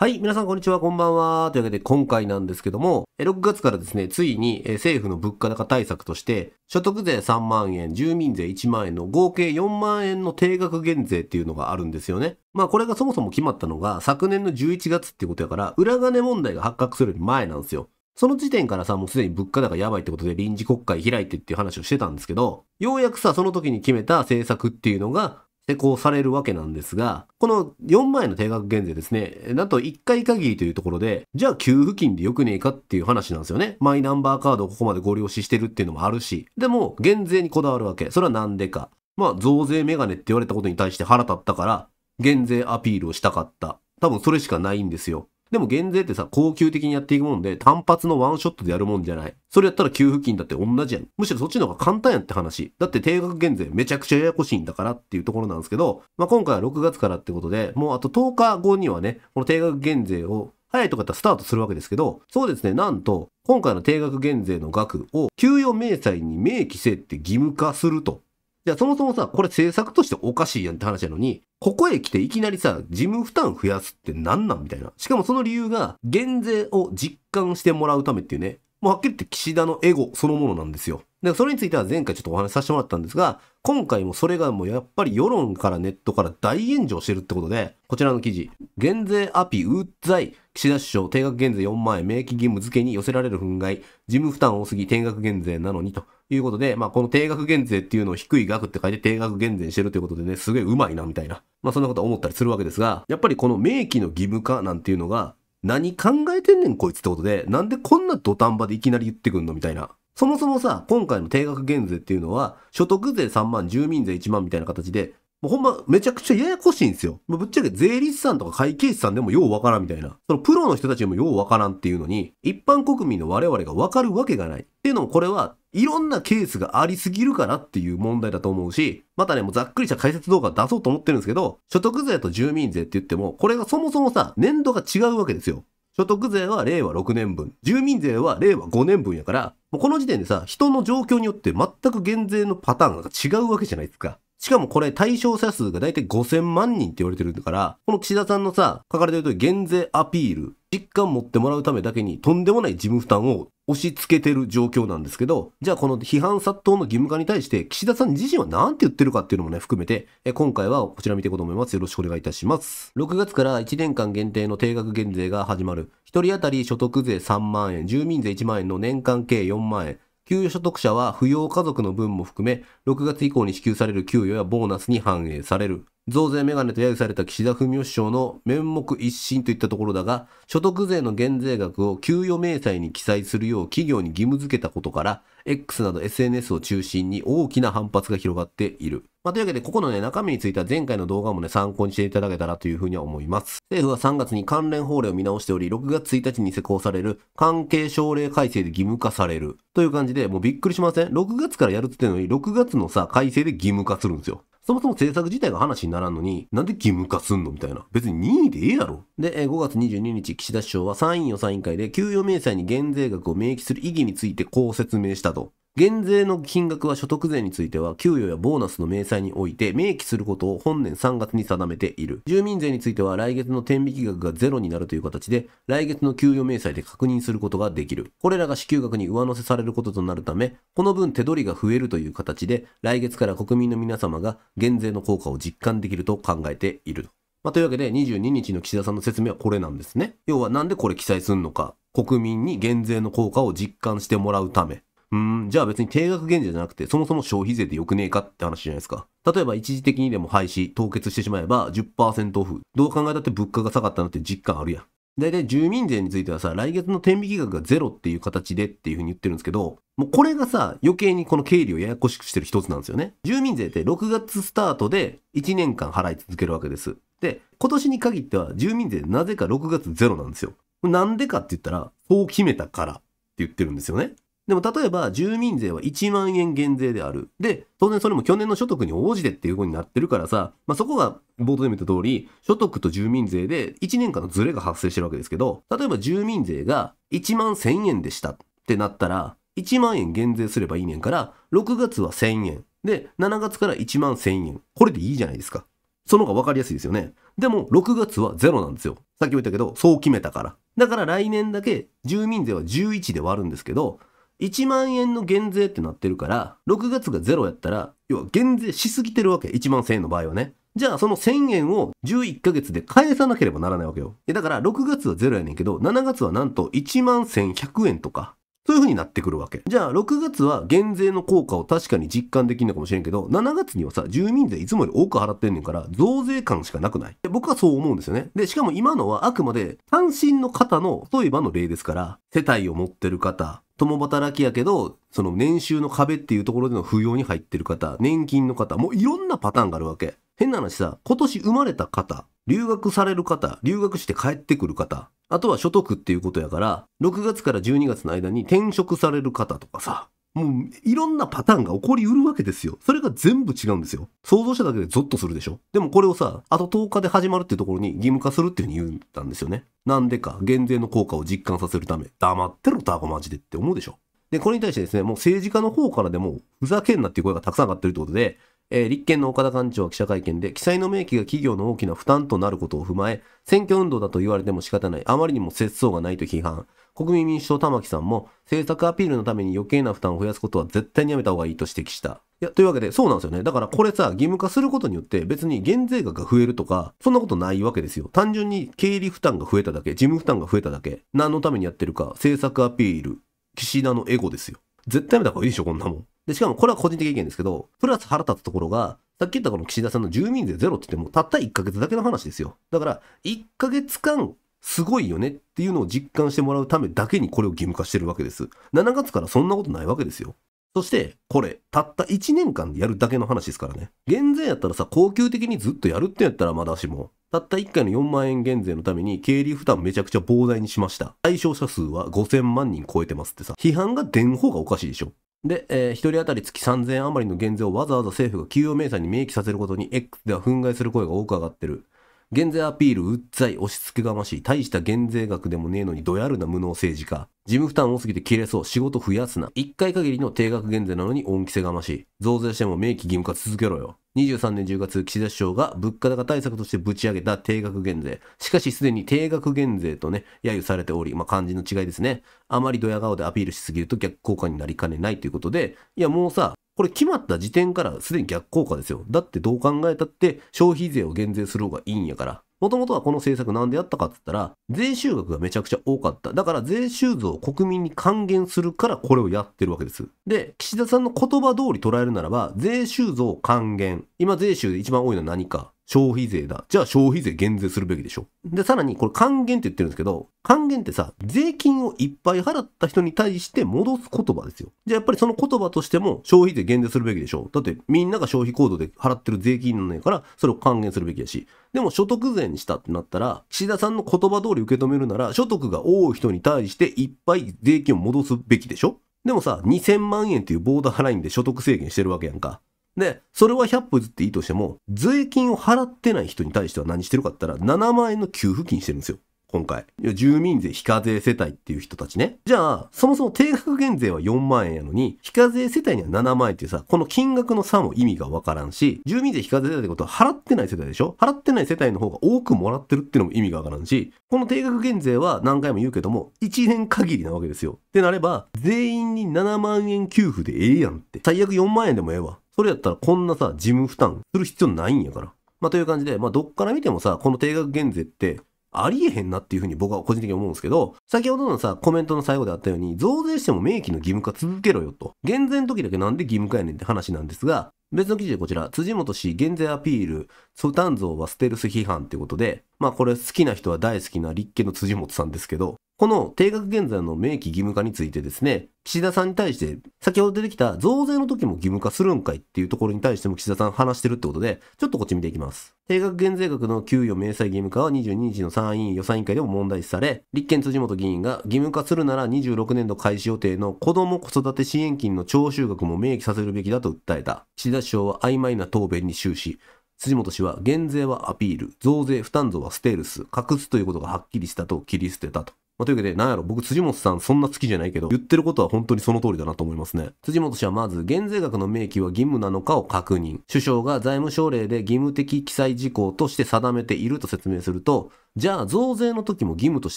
はい、皆さんこんにちは、こんばんは。というわけで今回なんですけども、6月からですね、ついに政府の物価高対策として、所得税3万円、住民税1万円の合計4万円の定額減税っていうのがあるんですよね。まあこれがそもそも決まったのが昨年の11月ってことやから、裏金問題が発覚するより前なんですよ。その時点からさ、もうすでに物価高やばいってことで臨時国会開いてっていう話をしてたんですけど、ようやくさ、その時に決めた政策っていうのが、施行されるわけなんですが、この4万円の定額減税ですね、なんと1回限りというところで、じゃあ給付金でよくねえかっていう話なんですよね。マイナンバーカードをここまでご了承してるっていうのもあるし、でも減税にこだわるわけ。それはなんでか。まあ、増税メガネって言われたことに対して腹立ったから、減税アピールをしたかった。多分それしかないんですよ。でも減税ってさ、恒久的にやっていくもんで、単発のワンショットでやるもんじゃない。それやったら給付金だって同じやん。むしろそっちの方が簡単やんって話。だって定額減税めちゃくちゃややこしいんだからっていうところなんですけど、まあ、今回は6月からってことで、もうあと10日後にはね、この定額減税を早いとかったらスタートするわけですけど、そうですね、なんと、今回の定額減税の額を給与明細に明記せって義務化するとじゃあそもそもさ、これ政策としておかしいやんって話なのに、ここへ来ていきなりさ、事務負担増やすって何なんみたいな。しかもその理由が、減税を実感してもらうためっていうね、もうはっきり言って岸田のエゴそのものなんですよ。で、それについては前回ちょっとお話しさせてもらったんですが、今回もそれがもうやっぱり世論からネットから大炎上してるってことで、こちらの記事、減税アピうっざい、岸田首相定額減税4万円、免疫義務付けに寄せられる憤慨、事務負担多すぎ定額減税なのにということで、まあこの定額減税っていうのを低い額って書いて定額減税してるということでね、すげえうまいなみたいな、まあそんなこと思ったりするわけですが、やっぱりこの免疫の義務化なんていうのが、何考えてんねんこいつってことで、なんでこんな土壇場でいきなり言ってくんのみたいな。そもそもさ、今回の定額減税っていうのは、所得税3万、住民税1万みたいな形で、もうほんま、めちゃくちゃややこしいんですよ。ぶっちゃけ税理士さんとか会計士さんでもようわからんみたいな。そのプロの人たちでもようわからんっていうのに、一般国民の我々がわかるわけがない。っていうのもこれはいろんなケースがありすぎるかなっていう問題だと思うし、またね、もうざっくりした解説動画出そうと思ってるんですけど、所得税と住民税って言っても、これがそもそもさ、年度が違うわけですよ。所得税は令和6年分、住民税は令和5年分やから、もうこの時点でさ、人の状況によって全く減税のパターンが違うわけじゃないですか。しかもこれ対象者数がだいたい5000万人って言われてるんだから、この岸田さんのさ、書かれてると減税アピール、実感持ってもらうためだけにとんでもない事務負担を押し付けてる状況なんですけど、じゃあこの批判殺到の義務化に対して岸田さん自身は何て言ってるかっていうのもね、含めて、え今回はこちら見ていこうと思います。よろしくお願いいたします。6月から1年間限定の定額減税が始まる。1人当たり所得税3万円、住民税1万円の年間計4万円。給与所得者は扶養家族の分も含め、6月以降に支給される給与やボーナスに反映される。増税メガネと揶揄された岸田文雄首相の面目一新といったところだが、所得税の減税額を給与明細に記載するよう企業に義務付けたことから、X など SNS を中心に大きな反発が広がっている。まあ、というわけで、ここのね、中身については前回の動画もね、参考にしていただけたらというふうには思います。政府は3月に関連法令を見直しており、6月1日に施行される関係省令改正で義務化される。という感じで、もうびっくりしません ?6 月からやるって言ってるのに、6月のさ、改正で義務化するんですよ。そもそも政策自体が話にならんのに、なんで義務化すんのみたいな。別に任意でええやろ。で、5月22日、岸田首相は参院予算委員会で、給与明細に減税額を明記する意義についてこう説明したと。減税の金額は所得税については給与やボーナスの明細において明記することを本年3月に定めている住民税については来月の転引額がゼロになるという形で来月の給与明細で確認することができるこれらが支給額に上乗せされることとなるためこの分手取りが増えるという形で来月から国民の皆様が減税の効果を実感できると考えているまあ、というわけで22日の岸田さんの説明はこれなんですね。要はなんでこれ記載するのか。国民に減税の効果を実感してもらうため。うん、じゃあ別に定額減税じゃなくて、そもそも消費税でよくねえかって話じゃないですか。例えば一時的にでも廃止、凍結してしまえば10%オフ。どう考えたって物価が下がったのって実感あるやん。たい住民税についてはさ、来月の天引き額がゼロっていう形でっていう風に言ってるんですけど、もうこれがさ、余計にこの経理をややこしくしてる一つなんですよね。住民税って6月スタートで1年間払い続けるわけです。で、今年に限っては住民税なぜか6月ゼロなんですよ。なんでかって言ったら、そう決めたからって言ってるんですよね。でも例えば住民税は1万円減税である。で、当然それも去年の所得に応じてっていうことになってるからさ、まあ、そこが冒頭で見た通り、所得と住民税で1年間のズレが発生してるわけですけど、例えば住民税が1万1000円でしたってなったら、1万円減税すればいいねんから、6月は1000円。で、7月から1万1000円。これでいいじゃないですか。その方が分かりやすいですよね。でも、6月はゼロなんですよ。さっきも言ったけど、そう決めたから。だから来年だけ住民税は11で割るんですけど、1万円の減税ってなってるから、6月がゼロやったら、要は減税しすぎてるわけ。1万1000円の場合はね。じゃあその1000円を11ヶ月で返さなければならないわけよ。だから6月はゼロやねんけど、7月はなんと1万1100円とか、そういう風になってくるわけ。じゃあ、6月は減税の効果を確かに実感できるのかもしれんけど、7月にはさ、住民税いつもより多く払ってんねんから、増税感しかなくないで僕はそう思うんですよね。で、しかも今のはあくまで単身の方の、例えばの例ですから、世帯を持ってる方、共働きやけど、その年収の壁っていうところでの扶養に入ってる方、年金の方、もういろんなパターンがあるわけ。変な話さ、今年生まれた方、留学される方、留学して帰ってくる方、あとは所得っていうことやから、6月から12月の間に転職される方とかさ、もういろんなパターンが起こりうるわけですよ。それが全部違うんですよ。想像しただけでゾッとするでしょ。でもこれをさ、あと10日で始まるっていうところに義務化するっていうふうに言ったんですよね。なんでか、減税の効果を実感させるため、黙ってろ、タコマジでって思うでしょ。で、これに対してですね、もう政治家の方からでも、ふざけんなっていう声がたくさん上がってるってことで、えー、立憲の岡田幹事長は記者会見で、記載の明記が企業の大きな負担となることを踏まえ、選挙運動だと言われても仕方ない、あまりにも節操がないと批判。国民民主党玉木さんも、政策アピールのために余計な負担を増やすことは絶対にやめた方がいいと指摘した。いや、というわけで、そうなんですよね。だからこれさ、義務化することによって別に減税額が増えるとか、そんなことないわけですよ。単純に経理負担が増えただけ、事務負担が増えただけ。何のためにやってるか、政策アピール、岸田のエゴですよ。絶対やめた方がいいでしょ、こんなもん。で、しかもこれは個人的意見ですけど、プラス腹立つところが、さっき言ったこの岸田さんの住民税ゼロって言っても、たった1ヶ月だけの話ですよ。だから、1ヶ月間、すごいよねっていうのを実感してもらうためだけにこれを義務化してるわけです。7月からそんなことないわけですよ。そして、これ、たった1年間でやるだけの話ですからね。減税やったらさ、恒久的にずっとやるってやったらまだしも、たった1回の4万円減税のために経理負担めちゃくちゃ膨大にしました。対象者数は5000万人超えてますってさ、批判が出ん方がおかしいでしょ。で、えー、1人当たり月3000余りの減税をわざわざ政府が給与明細に明記させることに X では憤慨する声が多く上がってる。減税アピール、うっざい、押し付けがましい、大した減税額でもねえのにどやるな無能政治家。事務負担多すぎて切れそう、仕事増やすな。一回限りの定額減税なのに恩着せがましい。増税しても明記義務化続けろよ。23年10月、岸田首相が物価高対策としてぶち上げた定額減税。しかし、すでに定額減税とね、揶揄されており、まあ、肝心の違いですね。あまりドヤ顔でアピールしすぎると逆効果になりかねないということで、いや、もうさ、これ決まった時点からすでに逆効果ですよ。だってどう考えたって消費税を減税する方がいいんやから。もともとはこの政策なんでやったかって言ったら、税収額がめちゃくちゃ多かった。だから税収増を国民に還元するからこれをやってるわけです。で、岸田さんの言葉通り捉えるならば、税収増還元。今税収で一番多いのは何か。消費税だ。じゃあ消費税減税するべきでしょ。で、さらにこれ還元って言ってるんですけど、還元ってさ、税金をいっぱい払った人に対して戻す言葉ですよ。じゃあやっぱりその言葉としても消費税減税するべきでしょ。だってみんなが消費行動で払ってる税金なんやから、それを還元するべきやし。でも所得税にしたってなったら、岸田さんの言葉通り受け止めるなら、所得が多い人に対していっぱい税金を戻すべきでしょ。でもさ、2000万円っていうボーダーラインで所得制限してるわけやんか。で、それは100歩ずっていいとしても、税金を払ってない人に対しては何してるかって言ったら、7万円の給付金してるんですよ。今回。住民税非課税世帯っていう人たちね。じゃあ、そもそも定額減税は4万円やのに、非課税世帯には7万円ってさ、この金額の差も意味がわからんし、住民税非課税世帯ってことは払ってない世帯でしょ払ってない世帯の方が多くもらってるっていうのも意味がわからんし、この定額減税は何回も言うけども、1年限りなわけですよ。ってなれば、全員に7万円給付でええやんって。最悪4万円でもええわ。それやったらこんなさ、事務負担する必要ないんやから。まあ、という感じで、まあ、どっから見てもさ、この定額減税って、ありえへんなっていうふうに僕は個人的に思うんですけど、先ほどのさ、コメントの最後であったように、増税しても明記の義務化続けろよと。減税の時だけなんで義務化やねんって話なんですが、別の記事でこちら、辻元氏減税アピール、負担増はステルス批判ってことで、まあこれ好きな人は大好きな立憲の辻元さんですけど、この定額減税の明記義務化についてですね、岸田さんに対して、先ほど出てきた増税の時も義務化するんかいっていうところに対しても岸田さん話してるってことで、ちょっとこっち見ていきます。定額減税額の給与明細義務化は22日の参院予算委員会でも問題視され、立憲辻元議員が義務化するなら26年度開始予定の子ども子育て支援金の徴収額も明記させるべきだと訴えた。岸田首相は曖昧な答弁に終始、辻元氏は減税はアピール、増税負担増はステールス、隠すということがはっきりしたと切り捨てたと。まあ、というわけで、なんやろ、僕、辻元さんそんな好きじゃないけど、言ってることは本当にその通りだなと思いますね。辻元氏はまず、減税額の明記は義務なのかを確認。首相が財務省令で義務的記載事項として定めていると説明すると、じゃあ増税の時も義務とし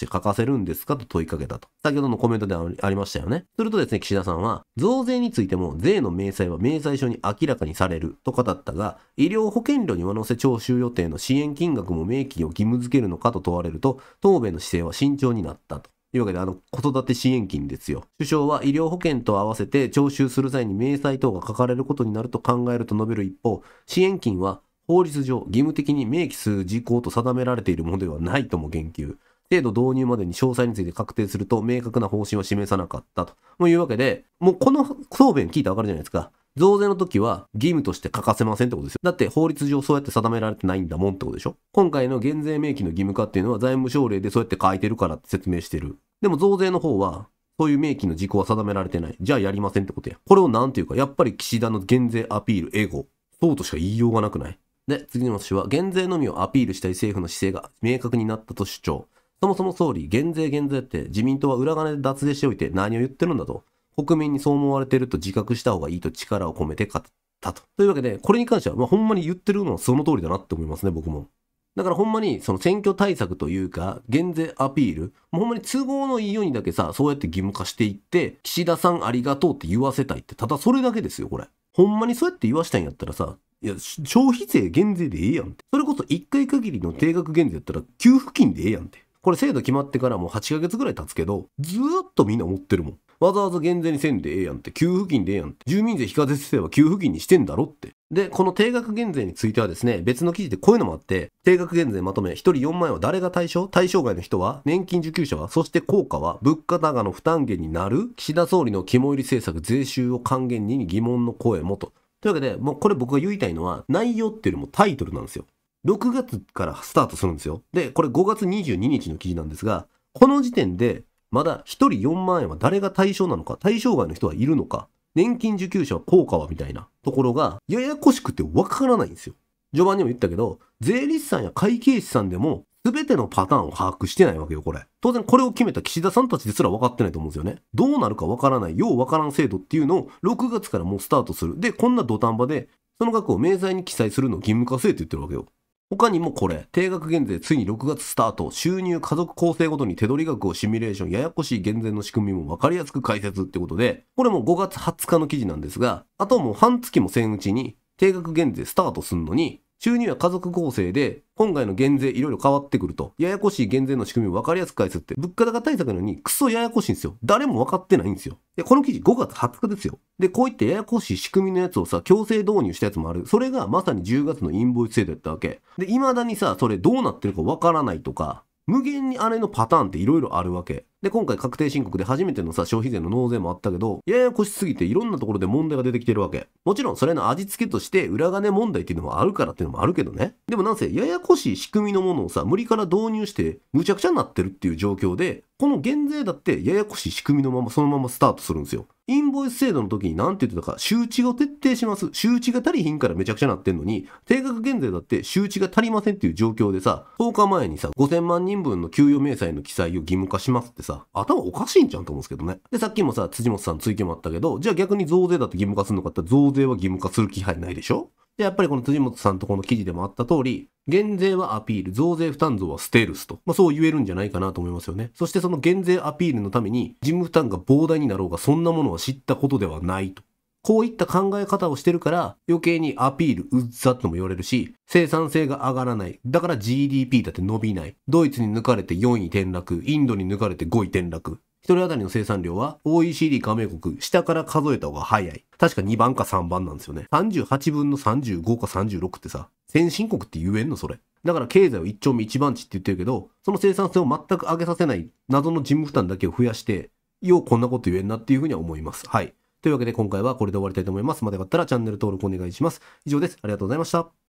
て書かせるんですかと問いかけたと。先ほどのコメントでありましたよね。するとですね、岸田さんは、増税についても税の明細は明細書に明らかにされると語ったが、医療保険料に上乗せ徴収予定の支援金額も明記を義務付けるのかと問われると、答弁の姿勢は慎重になったと。というわけで、あの、子育て支援金ですよ。首相は医療保険と合わせて徴収する際に明細等が書かれることになると考えると述べる一方、支援金は法律上義務的に明記する事項と定められているものではないとも言及。制度導入までに詳細について確定すると明確な方針は示さなかったというわけで、もうこの答弁聞いたらわかるじゃないですか。増税の時は義務として欠かせませんってことですよ。だって法律上そうやって定められてないんだもんってことでしょ今回の減税明記の義務化っていうのは財務省令でそうやって書いてるからって説明してる。でも増税の方は、そういう明記の事項は定められてない。じゃあやりませんってことや。これをなんていうか、やっぱり岸田の減税アピール、エゴ。そうとしか言いようがなくないで、次の詩は、減税のみをアピールしたい政府の姿勢が明確になったと主張。そもそも総理、減税減税って自民党は裏金で脱税しておいて何を言ってるんだと。国民にそう思われてると自覚した方がいいと力を込めて語ったと。というわけで、これに関しては、まあ、ほんまに言ってるのはその通りだなって思いますね、僕も。だからほんまにその選挙対策というか減税アピール、もうほんまに都合のいいようにだけさ、そうやって義務化していって、岸田さんありがとうって言わせたいって、ただそれだけですよ、これ。ほんまにそうやって言わしたいんやったらさ、いや、消費税減税でええやんって。それこそ1回限りの定額減税やったら給付金でええやんって。これ制度決まってからもう8ヶ月ぐらい経つけど、ずーっとみんな持ってるもん。わざわざ減税にせんでええやんって、給付金でええやんって、住民税非課税税は給付金にしてんだろって。で、この定額減税についてはですね、別の記事でこういうのもあって、定額減税まとめ、1人4万円は誰が対象対象外の人は年金受給者はそして効果は物価高の負担減になる岸田総理の肝入り政策税収を還元に疑問の声もと。というわけで、もうこれ僕が言いたいのは、内容っていうよりもタイトルなんですよ。6月からスタートするんですよ。で、これ5月22日の記事なんですが、この時点で、まだ1人4万円は誰が対象なのか、対象外の人はいるのか、年金受給者は効果はみたいなところが、ややこしくてわからないんですよ。序盤にも言ったけど、税理士さんや会計士さんでも全てのパターンを把握してないわけよ、これ。当然これを決めた岸田さんたちですら分かってないと思うんですよね。どうなるか分からない、よう分からん制度っていうのを6月からもうスタートする。で、こんな土壇場で、その額を明細に記載するのを義務化せって言ってるわけよ。他にもこれ、定額減税ついに6月スタート、収入家族構成ごとに手取り額をシミュレーション、ややこしい減税の仕組みも分かりやすく解説ってことで、これも5月20日の記事なんですが、あともう半月もせんうちに、定額減税スタートすんのに、収入や家族構成で、今回の減税いろいろ変わってくると。ややこしい減税の仕組みを分かりやすく解説って、物価高対策なのにクソややこしいんですよ。誰も分かってないんですよ。で、この記事5月20日ですよ。で、こういったややこしい仕組みのやつをさ、強制導入したやつもある。それがまさに10月のインボイス制度やったわけ。で、未だにさ、それどうなってるか分からないとか、無限にあれのパターンっていろいろあるわけ。で、今回確定申告で初めてのさ、消費税の納税もあったけど、ややこしすぎていろんなところで問題が出てきてるわけ。もちろんそれの味付けとして裏金問題っていうのもあるからっていうのもあるけどね。でもなんせ、ややこしい仕組みのものをさ、無理から導入して、むちゃくちゃになってるっていう状況で、この減税だってややこしい仕組みのままそのままスタートするんですよ。インボイス制度の時に何て言ってたか、周知を徹底します。周知が足りひんからめちゃくちゃなってんのに、定額減税だって周知が足りませんっていう状況でさ、10日前にさ、5000万人分の給与明細の記載を義務化しますってさ、さ、頭おかしいんちゃんと思うんですけどね。で、さっきもさ、辻元さん追記もあったけど、じゃあ逆に増税だって義務化するのかって増税は義務化する気配ないでしょで、やっぱりこの辻元さんとこの記事でもあった通り、減税はアピール、増税負担増はステルスと、まあ、そう言えるんじゃないかなと思いますよね。そしてその減税アピールのために、事務負担が膨大になろうが、そんなものは知ったことではないと。こういった考え方をしてるから余計にアピールうっざとも言われるし、生産性が上がらない。だから GDP だって伸びない。ドイツに抜かれて4位転落。インドに抜かれて5位転落。一人当たりの生産量は OECD 加盟国、下から数えた方が早い。確か2番か3番なんですよね。38分の35か36ってさ、先進国って言えんのそれ。だから経済を一丁目一番地って言ってるけど、その生産性を全く上げさせない謎の事務負担だけを増やして、ようこんなこと言えんなっていうふうには思います。はい。というわけで今回はこれで終わりたいと思います。またよかったらチャンネル登録お願いします。以上です。ありがとうございました。